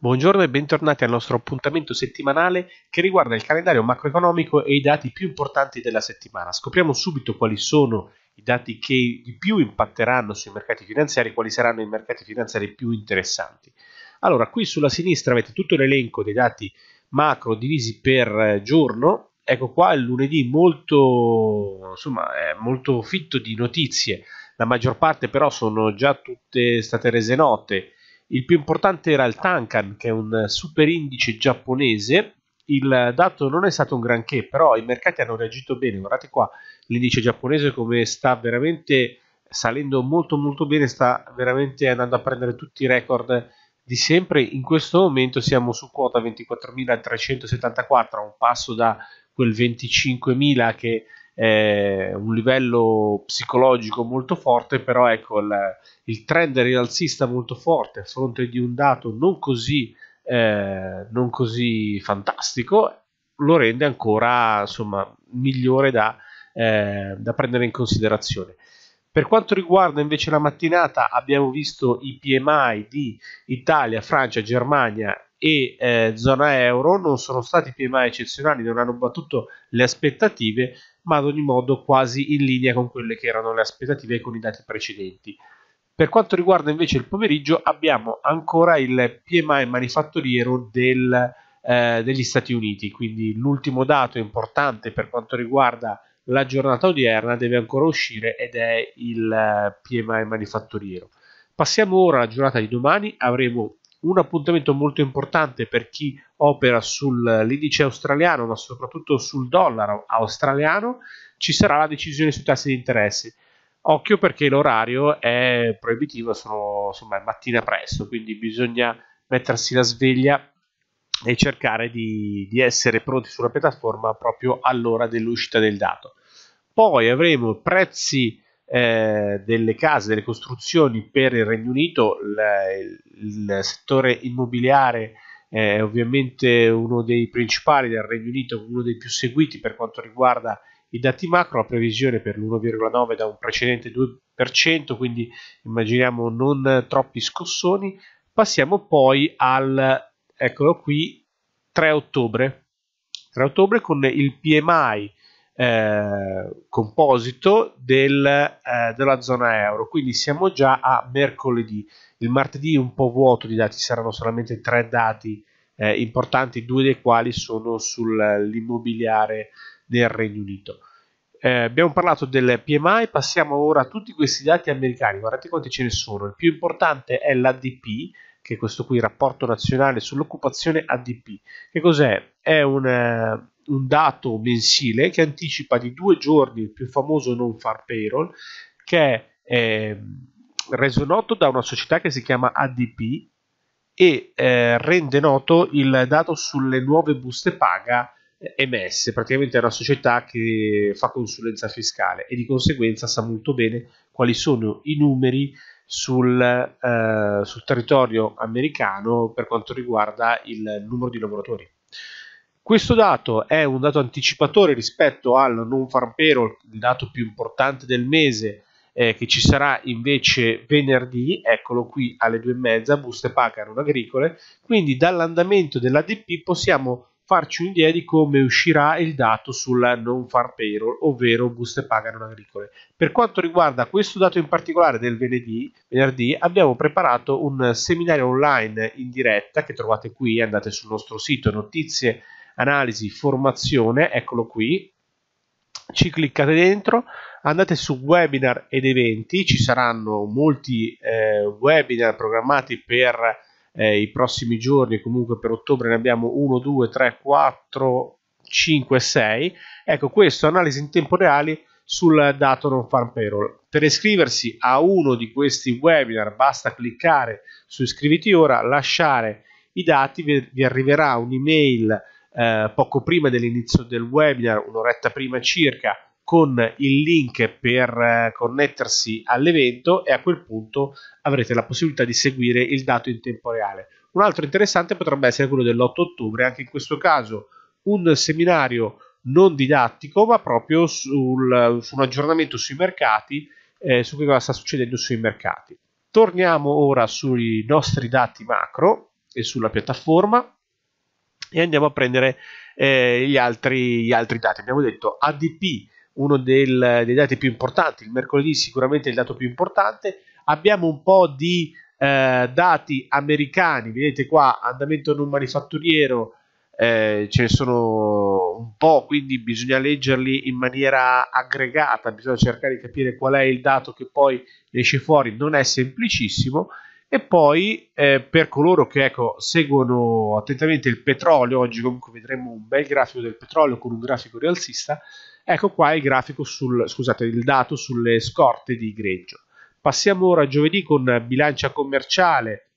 Buongiorno e bentornati al nostro appuntamento settimanale che riguarda il calendario macroeconomico e i dati più importanti della settimana. Scopriamo subito quali sono i dati che di più impatteranno sui mercati finanziari, e quali saranno i mercati finanziari più interessanti. Allora, qui sulla sinistra avete tutto l'elenco dei dati macro divisi per eh, giorno. Ecco qua il lunedì molto, insomma, molto fitto di notizie, la maggior parte però sono già tutte state rese note il più importante era il Tankan, che è un super indice giapponese. Il dato non è stato un granché, però i mercati hanno reagito bene. Guardate qua l'indice giapponese come sta veramente salendo molto molto bene, sta veramente andando a prendere tutti i record di sempre. In questo momento siamo su quota 24.374, un passo da quel 25.000 che eh, un livello psicologico molto forte, però ecco il, il trend rialzista molto forte a fronte di un dato non così, eh, non così fantastico lo rende ancora insomma, migliore da, eh, da prendere in considerazione. Per quanto riguarda invece la mattinata abbiamo visto i PMI di Italia, Francia, Germania e eh, zona euro non sono stati PMI eccezionali, non hanno battuto le aspettative, ma ad ogni modo quasi in linea con quelle che erano le aspettative e con i dati precedenti. Per quanto riguarda invece il pomeriggio abbiamo ancora il PMI manifatturiero del, eh, degli Stati Uniti, quindi l'ultimo dato importante per quanto riguarda la giornata odierna deve ancora uscire ed è il eh, PMI manifatturiero. Passiamo ora alla giornata di domani, avremo un appuntamento molto importante per chi opera sull'indice eh, australiano, ma soprattutto sul dollaro australiano, ci sarà la decisione sui tassi di interesse. Occhio perché l'orario è proibitivo, sono insomma, mattina presto, quindi bisogna mettersi la sveglia e cercare di, di essere pronti sulla piattaforma proprio all'ora dell'uscita del dato. Poi avremo prezzi eh, delle case, delle costruzioni per il Regno Unito, il, il settore immobiliare è ovviamente uno dei principali del Regno Unito, uno dei più seguiti per quanto riguarda i dati macro, la previsione per l'1,9 da un precedente 2%, quindi immaginiamo non troppi scossoni. Passiamo poi al, eccolo qui, 3 ottobre, 3 ottobre con il PMI eh, composito del, eh, della zona euro. Quindi siamo già a mercoledì. Il martedì è un po' vuoto di dati, saranno solamente tre dati eh, importanti, due dei quali sono sull'immobiliare del Regno Unito. Eh, abbiamo parlato del PMI, passiamo ora a tutti questi dati americani, guardate quanti ce ne sono. Il più importante è l'ADP, che è questo qui, il rapporto nazionale sull'occupazione ADP. Che cos'è? È un eh, un dato mensile che anticipa di due giorni il più famoso non far payroll che è ehm, reso noto da una società che si chiama ADP e eh, rende noto il dato sulle nuove buste paga eh, emesse, praticamente è una società che fa consulenza fiscale e di conseguenza sa molto bene quali sono i numeri sul, eh, sul territorio americano per quanto riguarda il numero di lavoratori. Questo dato è un dato anticipatore rispetto al non farm payroll, il dato più importante del mese eh, che ci sarà invece venerdì, eccolo qui alle due e mezza, buste paga non agricole, quindi dall'andamento dell'ADP possiamo farci un'idea di come uscirà il dato sulla non farm payroll, ovvero buste paga non agricole. Per quanto riguarda questo dato in particolare del venerdì, venerdì, abbiamo preparato un seminario online in diretta che trovate qui, andate sul nostro sito notizie.com analisi, formazione, eccolo qui, ci cliccate dentro, andate su webinar ed eventi, ci saranno molti eh, webinar programmati per eh, i prossimi giorni, comunque per ottobre ne abbiamo 1, 2, 3, 4, 5, 6. Ecco questo, analisi in tempo reale sul dato non farm payroll. Per iscriversi a uno di questi webinar basta cliccare su iscriviti ora, lasciare i dati, vi, vi arriverà un'email eh, poco prima dell'inizio del webinar, un'oretta prima circa, con il link per eh, connettersi all'evento e a quel punto avrete la possibilità di seguire il dato in tempo reale. Un altro interessante potrebbe essere quello dell'8 ottobre, anche in questo caso un seminario non didattico ma proprio sul, su un aggiornamento sui mercati, eh, su cosa sta succedendo sui mercati. Torniamo ora sui nostri dati macro e sulla piattaforma e andiamo a prendere eh, gli, altri, gli, altri, dati. Abbiamo detto ADP, uno del, dei dati più importanti, il mercoledì sicuramente è il dato più importante, abbiamo un po' di eh, dati americani, vedete qua andamento non manifatturiero, eh, ce ne sono un po', quindi bisogna leggerli in maniera aggregata, bisogna cercare di capire qual è il dato che poi esce fuori, non è semplicissimo e poi eh, per coloro che ecco, seguono attentamente il petrolio, oggi comunque vedremo un bel grafico del petrolio con un grafico rialzista, ecco qua il, grafico sul, scusate, il dato sulle scorte di greggio. Passiamo ora a giovedì con bilancia commerciale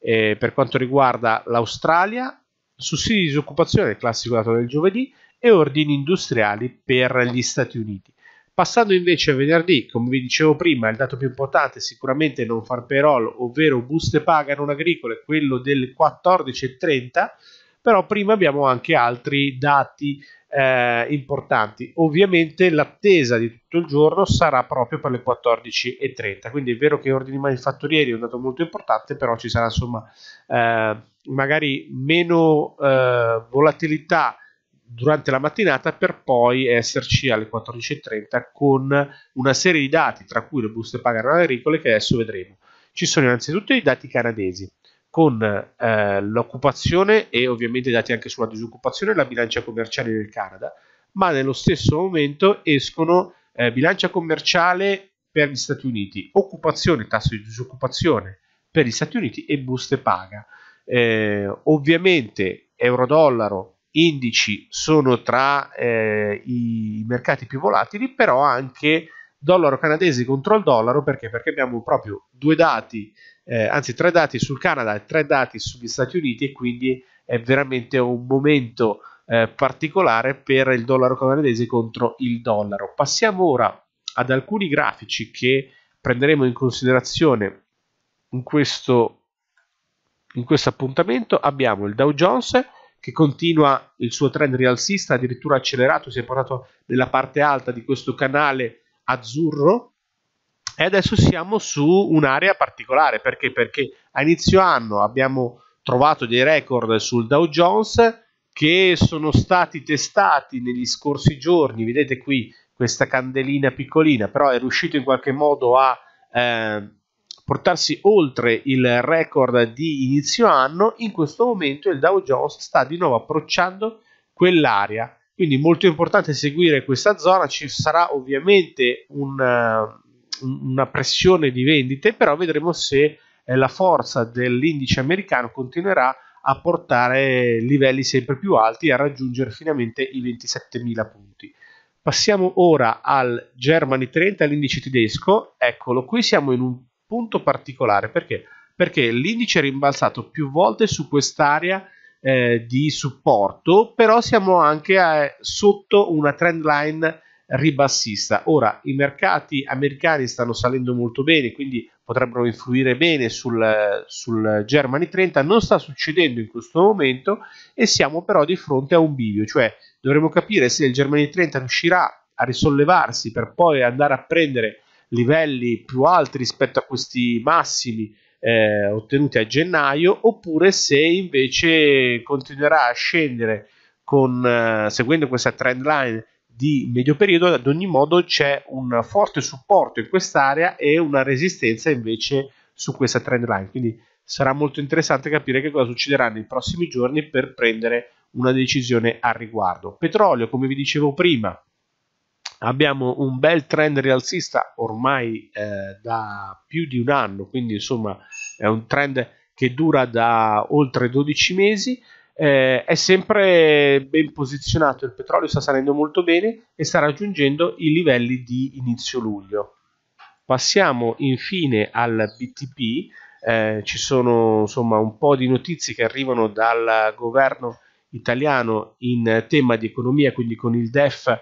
eh, per quanto riguarda l'Australia, sussidi di disoccupazione, classico dato del giovedì, e ordini industriali per gli Stati Uniti. Passando invece a venerdì, come vi dicevo prima, il dato più importante è sicuramente non far payroll, ovvero buste paga non agricole, quello del 14.30, però prima abbiamo anche altri dati eh, importanti. Ovviamente l'attesa di tutto il giorno sarà proprio per le 14.30, quindi è vero che ordini manifatturieri è un dato molto importante, però ci sarà insomma eh, magari meno eh, volatilità durante la mattinata per poi esserci alle 14.30 con una serie di dati, tra cui le buste paga non agricole, che adesso vedremo. Ci sono innanzitutto i dati canadesi, con eh, l'occupazione e ovviamente dati anche sulla disoccupazione e la bilancia commerciale del Canada, ma nello stesso momento escono eh, bilancia commerciale per gli Stati Uniti, occupazione, tasso di disoccupazione per gli Stati Uniti e buste paga. Eh, ovviamente euro-dollaro indici sono tra eh, i mercati più volatili, però anche dollaro canadese contro il dollaro perché? Perché abbiamo proprio due dati, eh, anzi tre dati sul Canada e tre dati sugli Stati Uniti e quindi è veramente un momento eh, particolare per il dollaro canadese contro il dollaro. Passiamo ora ad alcuni grafici che prenderemo in considerazione in questo, in questo appuntamento. Abbiamo il Dow Jones che continua il suo trend rialzista, addirittura accelerato, si è portato nella parte alta di questo canale azzurro e adesso siamo su un'area particolare, perché? Perché a inizio anno abbiamo trovato dei record sul Dow Jones che sono stati testati negli scorsi giorni, vedete qui questa candelina piccolina, però è riuscito in qualche modo a eh, portarsi oltre il record di inizio anno, in questo momento il Dow Jones sta di nuovo approcciando quell'area. Quindi molto importante seguire questa zona, ci sarà ovviamente una, eh, una pressione di vendite, però vedremo se eh, la forza dell'indice americano continuerà a portare livelli sempre più alti e a raggiungere finalmente i 27.000 punti. Passiamo ora al Germany 30, l'indice tedesco. Eccolo qui, siamo in un punto particolare perché? Perché l'indice è rimbalzato più volte su quest'area eh, di supporto, però siamo anche a, eh, sotto una trend line ribassista. Ora i mercati americani stanno salendo molto bene, quindi potrebbero influire bene sul, sul Germany 30. Non sta succedendo in questo momento e siamo però di fronte a un bivio, cioè dovremo capire se il Germany 30 riuscirà a risollevarsi per poi andare a prendere livelli più alti rispetto a questi massimi eh, ottenuti a gennaio oppure se invece continuerà a scendere con, eh, seguendo questa trend line di medio periodo ad ogni modo c'è un forte supporto in quest'area e una resistenza invece su questa trend line quindi sarà molto interessante capire che cosa succederà nei prossimi giorni per prendere una decisione al riguardo petrolio come vi dicevo prima abbiamo un bel trend rialzista ormai eh, da più di un anno, quindi insomma è un trend che dura da oltre 12 mesi. Eh, è sempre ben posizionato il petrolio, sta salendo molto bene e sta raggiungendo i livelli di inizio luglio. Passiamo infine al BTP, eh, ci sono insomma un po' di notizie che arrivano dal governo italiano in tema di economia, quindi con il DEF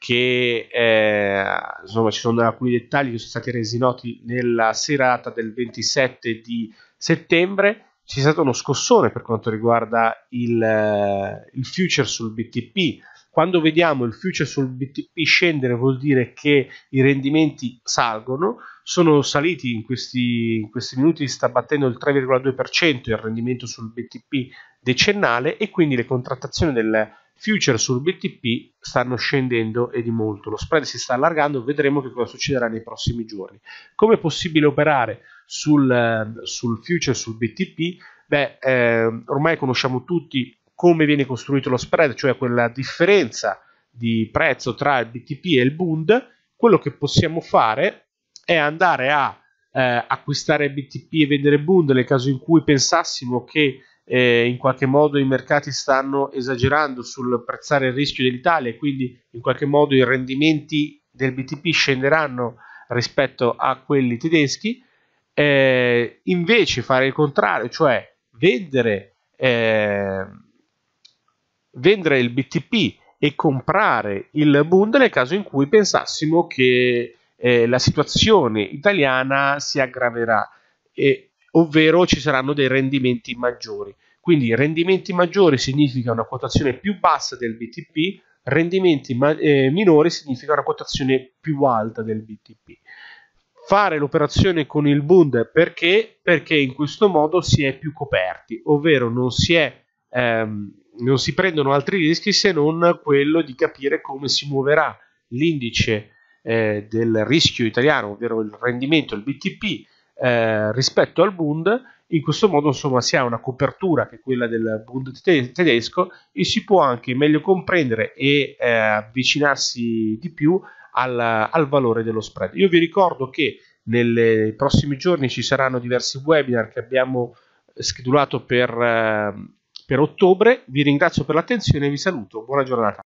che eh, insomma ci sono alcuni dettagli che sono stati resi noti nella serata del 27 di settembre c'è stato uno scossone per quanto riguarda il, eh, il future sul BTP quando vediamo il future sul BTP scendere vuol dire che i rendimenti salgono sono saliti in questi, in questi minuti sta battendo il 3,2% il rendimento sul BTP decennale e quindi le contrattazioni del future sul BTP stanno scendendo e di molto, lo spread si sta allargando, vedremo che cosa succederà nei prossimi giorni. Come è possibile operare sul, eh, sul future sul BTP? Beh, eh, ormai conosciamo tutti come viene costruito lo spread, cioè quella differenza di prezzo tra il BTP e il Bund. Quello che possiamo fare è andare a eh, acquistare BTP e vendere Bund nel caso in cui pensassimo che eh, in qualche modo i mercati stanno esagerando sul prezzare il rischio dell'Italia e quindi in qualche modo i rendimenti del BTP scenderanno rispetto a quelli tedeschi, eh, invece fare il contrario, cioè vendere, eh, vendere il BTP e comprare il Bund nel caso in cui pensassimo che eh, la situazione italiana si aggraverà. E ovvero ci saranno dei rendimenti maggiori. Quindi rendimenti maggiori significa una quotazione più bassa del BTP, rendimenti ma- eh, minori significa una quotazione più alta del BTP. Fare l'operazione con il Bund perché? Perché in questo modo si è più coperti, ovvero non si, è, ehm, non si prendono altri rischi se non quello di capire come si muoverà l'indice eh, del rischio italiano, ovvero il rendimento, il BTP, eh, rispetto al Bund. In questo modo, insomma, si ha una copertura che è quella del Bund tedesco e si può anche meglio comprendere e eh, avvicinarsi di più al, al valore dello spread. Io vi ricordo che nei prossimi giorni ci saranno diversi webinar che abbiamo eh, schedulato per, eh, per ottobre. Vi ringrazio per l'attenzione e vi saluto. Buona giornata.